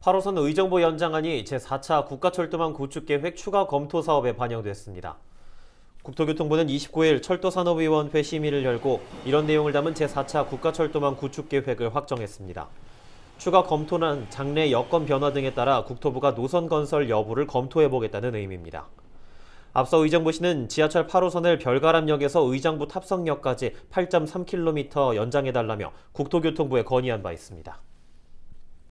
8호선 의정부 연장안이 제4차 국가철도망 구축계획 추가 검토 사업에 반영됐습니다. 국토교통부는 29일 철도산업위원회 심의를 열고 이런 내용을 담은 제4차 국가철도망 구축계획을 확정했습니다. 추가 검토는 장래 여건 변화 등에 따라 국토부가 노선 건설 여부를 검토해보겠다는 의미입니다. 앞서 의정부시는 지하철 8호선을 별가람역에서 의정부 탑성역까지 8.3km 연장해달라며 국토교통부에 건의한 바 있습니다.